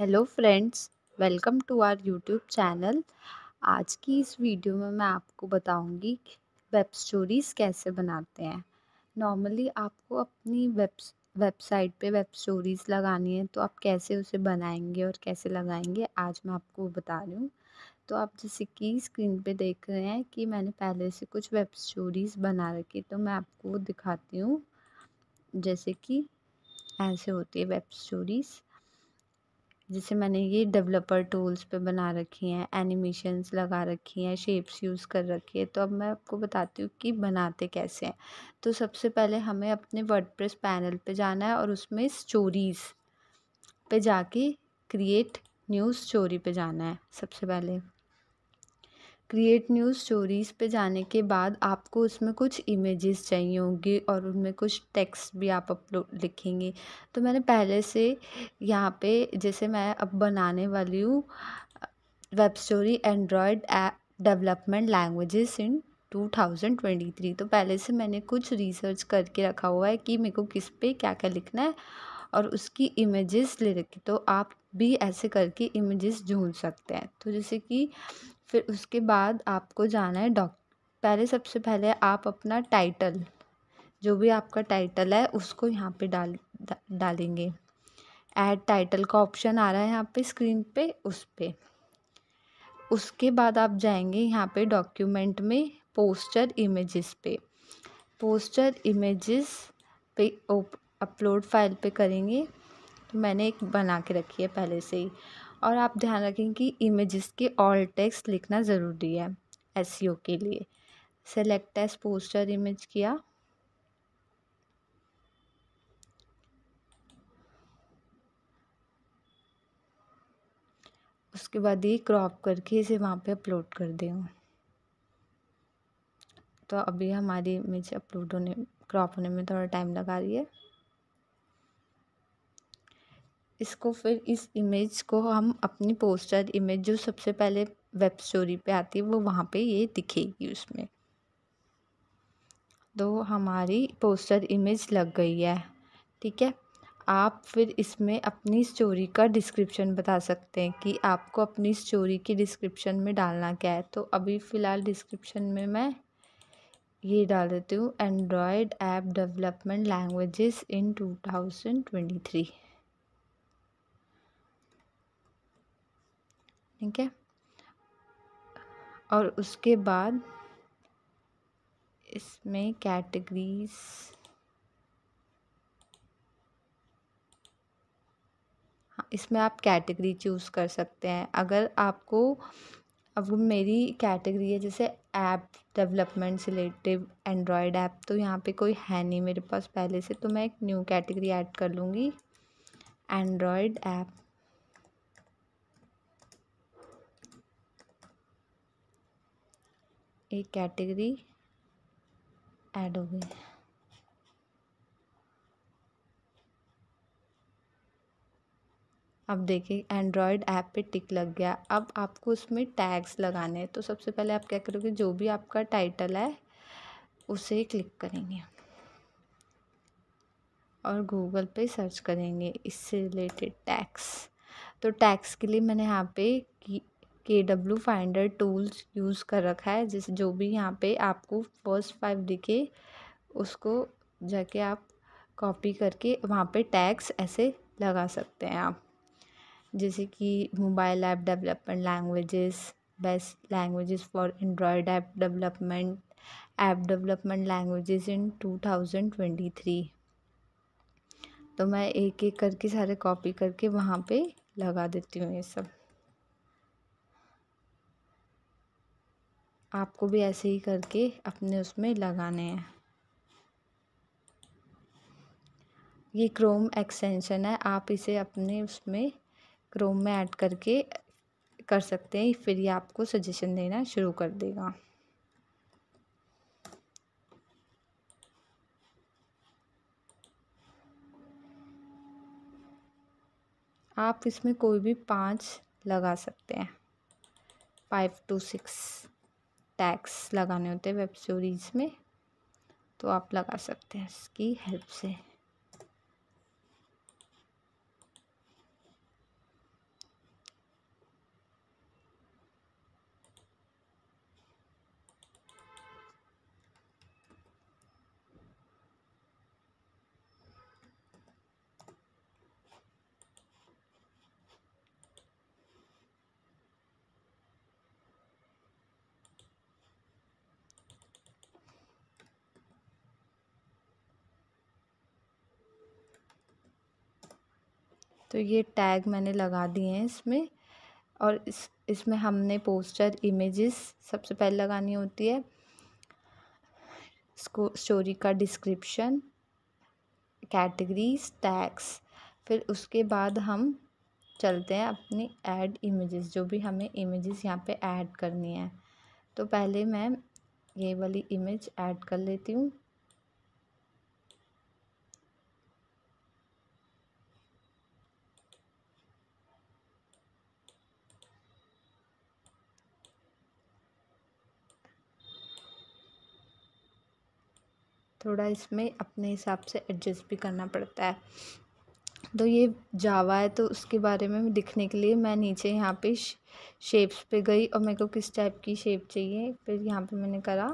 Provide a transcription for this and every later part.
hello friends welcome to our YouTube channel आज की इस वीडियो में मैं आपको बताऊंगी वेब स्टोरीज़ कैसे बनाते हैं नॉर्मली आपको अपनी वेब वेबसाइट पे वेब स्टोरीज़ लगानी है तो आप कैसे उसे बनाएंगे और कैसे लगाएंगे आज मैं आपको बता रही हूँ तो आप जैसे कि स्क्रीन पे देख रहे हैं कि मैंने पहले से कुछ वेब स्टोरीज़ बना रखी तो मैं आपको दिखाती हूँ जैसे कि ऐसे होती है वेब स्टोरीज़ जैसे मैंने ये डेवलपर टूल्स पे बना रखी हैं एनिमेशंस लगा रखी हैं शेप्स यूज़ कर रखी है तो अब मैं आपको बताती हूँ कि बनाते कैसे हैं तो सबसे पहले हमें अपने वर्डप्रेस पैनल पे जाना है और उसमें स्टोरीज़ पे जाके क्रिएट न्यू स्टोरी पे जाना है सबसे पहले क्रिएट न्यू स्टोरीज़ पे जाने के बाद आपको उसमें कुछ इमेजेस चाहिए होंगी और उनमें कुछ टेक्स्ट भी आप अपलोड लिखेंगे तो मैंने पहले से यहाँ पे जैसे मैं अब बनाने वाली हूँ web story android app development languages in 2023 तो पहले से मैंने कुछ रिसर्च करके रखा हुआ है कि मेरे को किस पे क्या क्या लिखना है और उसकी इमेजेस ले रखी तो आप भी ऐसे करके इमेजेस ढूंढ सकते हैं तो जैसे कि फिर उसके बाद आपको जाना है डॉक पहले सबसे पहले आप अपना टाइटल जो भी आपका टाइटल है उसको यहाँ पे डाल डा, डालेंगे ऐड टाइटल का ऑप्शन आ रहा है यहाँ पे स्क्रीन पे उस पर उसके बाद आप जाएंगे यहाँ पे डॉक्यूमेंट में पोस्टर इमेजेस पे पोस्टर इमेजेस पे अपलोड फ़ाइल पे करेंगे तो मैंने एक बना के रखी है पहले से ही और आप ध्यान रखें कि इमेजेस के ऑल टेक्स्ट लिखना ज़रूरी है एस e के लिए सेलेक्ट एस पोस्टर इमेज किया उसके बाद ये क्रॉप करके इसे वहाँ पे अपलोड कर दें तो अभी हमारी इमेज अपलोड होने क्रॉप होने में थोड़ा टाइम लगा रही है इसको फिर इस इमेज को हम अपनी पोस्टर इमेज जो सबसे पहले वेब स्टोरी पे आती है वो वहाँ पे ये दिखेगी उसमें तो हमारी पोस्टर इमेज लग गई है ठीक है आप फिर इसमें अपनी स्टोरी का डिस्क्रिप्शन बता सकते हैं कि आपको अपनी स्टोरी की डिस्क्रिप्शन में डालना क्या है तो अभी फ़िलहाल डिस्क्रिप्शन में मैं ये डाल देती हूँ android app development languages in two thousand twenty three ठीक है और उसके बाद इसमें कैटेगरीज हाँ, इसमें आप कैटेगरी चूज़ कर सकते हैं अगर आपको अब मेरी कैटेगरी है जैसे ऐप डेवलपमेंट से रिलेटिव एंड्रॉयड ऐप तो यहाँ पे कोई है नहीं मेरे पास पहले से तो मैं एक न्यू कैटेगरी ऐड कर लूँगी एंड्रॉयड ऐप एक कैटेगरी ऐड हो गई अब देखिए एंड्रॉयड ऐप पे टिक लग गया अब आपको उसमें टैग्स लगाने हैं तो सबसे पहले आप क्या करोगे जो भी आपका टाइटल है उसे क्लिक करेंगे और गूगल पे सर्च करेंगे इससे रिलेटेड टैक्स तो टैक्स के लिए मैंने यहाँ पे की के डब्ल्यू फाइंडर टूल्स यूज़ कर रखा है जिस जो भी यहाँ पे आपको फर्स्ट फाइव दिखे उसको जाके आप कॉपी करके वहाँ पे टैग्स ऐसे लगा सकते हैं आप जैसे कि mobile app development languages best languages for android app development app development languages in two thousand twenty three तो मैं एक एक करके सारे कॉपी करके वहाँ पे लगा देती हूँ ये सब आपको भी ऐसे ही करके अपने उसमें लगाने हैं ये क्रोम एक्सटेंशन है आप इसे अपने उसमें क्रोम में ऐड करके कर सकते हैं फिर ये आपको सजेशन देना शुरू कर देगा आप इसमें कोई भी पाँच लगा सकते हैं फाइव टू सिक्स टैग्स लगाने होते हैं वेब स्टोरीज़ में तो आप लगा सकते हैं इसकी हेल्प से तो ये टैग मैंने लगा दिए हैं इसमें और इस इसमें हमने पोस्टर इमेजेस सबसे पहले लगानी होती है स्टोरी का डिस्क्रिप्शन कैटेगरीज टैग्स फिर उसके बाद हम चलते हैं अपनी ऐड इमेजेस जो भी हमें इमेजेस यहाँ पे ऐड करनी है तो पहले मैं ये वाली इमेज ऐड कर लेती हूँ थोड़ा इसमें अपने हिसाब से एडजस्ट भी करना पड़ता है तो ये जावा है तो उसके बारे में दिखने के लिए मैं नीचे यहाँ पे शेप्स पे गई और मेरे को किस टाइप की शेप चाहिए फिर यहाँ पे मैंने करा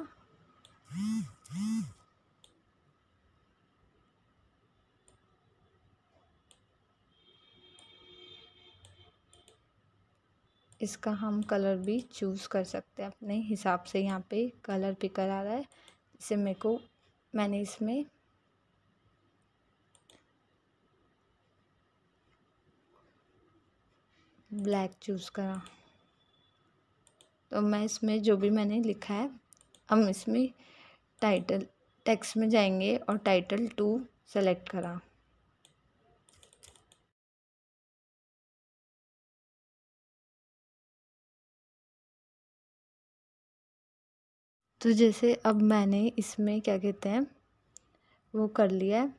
इसका हम कलर भी चूज़ कर सकते हैं अपने हिसाब से यहाँ पे कलर पिकर आ रहा है इसे मेरे को मैंने इसमें ब्लैक चूज़ करा तो मैं इसमें जो भी मैंने लिखा है हम इसमें टाइटल टेक्स्ट में जाएंगे और टाइटल टू सेलेक्ट करा तो जैसे अब मैंने इसमें क्या कहते हैं वो कर लिया है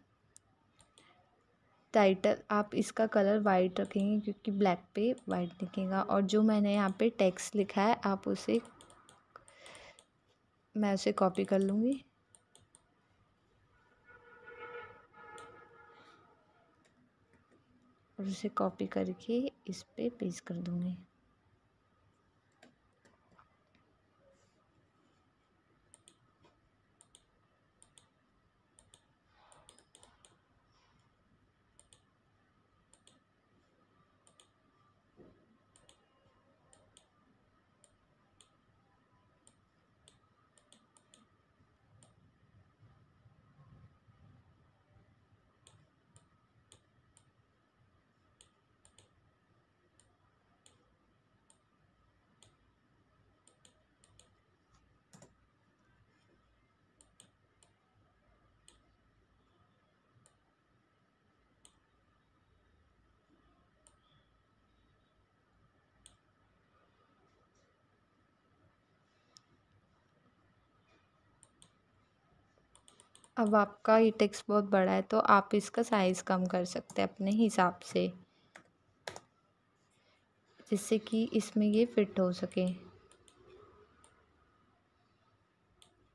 टाइटल आप इसका कलर वाइट रखेंगे क्योंकि ब्लैक पे वाइट दिखेगा और जो मैंने यहाँ पे टेक्स्ट लिखा है आप उसे मैं उसे कॉपी कर लूँगी और उसे कॉपी करके इस पर पे पेस्ट कर दूँगी अब आपका ये टेक्स्ट बहुत बड़ा है तो आप इसका साइज़ कम कर सकते हैं अपने हिसाब से जिससे कि इसमें ये फिट हो सके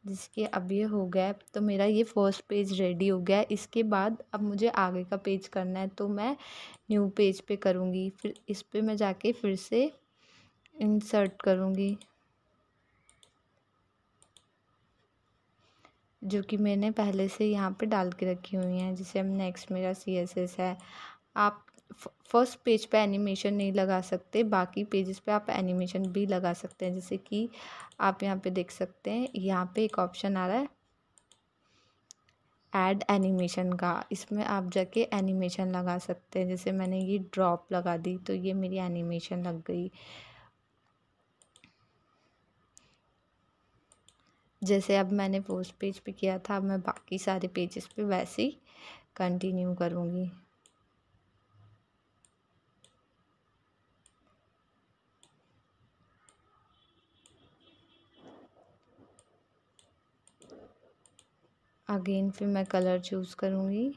जिसके अब ये हो गया तो मेरा ये फर्स्ट पेज रेडी हो गया इसके बाद अब मुझे आगे का पेज करना है तो मैं न्यू पेज पे करूँगी फिर इस पर मैं जाके फिर से इंसर्ट करूँगी जो कि मैंने पहले से यहाँ पे डाल के रखी हुई हैं जैसे हम नेक्स्ट मेरा सी एस एस है आप फर्स्ट पेज पे एनिमेशन नहीं लगा सकते बाकी पेजेस पे आप एनिमेशन भी लगा सकते हैं जैसे कि आप यहाँ पे देख सकते हैं यहाँ पे एक ऑप्शन आ रहा है ऐड एनिमेशन का इसमें आप जाके एनिमेशन लगा सकते हैं जैसे मैंने ये ड्रॉप लगा दी तो ये मेरी एनिमेशन लग गई जैसे अब मैंने पोस्ट पेज पे किया था अब मैं बाकी सारे पेजेस पे वैसे ही कंटिन्यू करूँगी अगेन फिर मैं कलर चूज़ करूँगी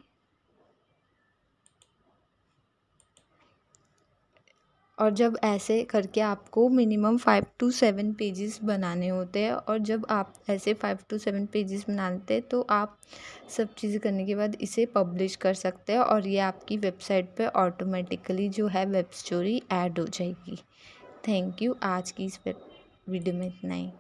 और जब ऐसे करके आपको minimum five to seven pages बनाने होते हैं और जब आप ऐसे फ़ाइव टू सेवन पेजेस बना लेते हैं तो आप सब चीज़ें करने के बाद इसे पब्लिश कर सकते हैं और ये आपकी वेबसाइट पे ऑटोमेटिकली जो है वेब स्टोरी ऐड हो जाएगी थैंक यू आज की इस वीडियो में इतना ही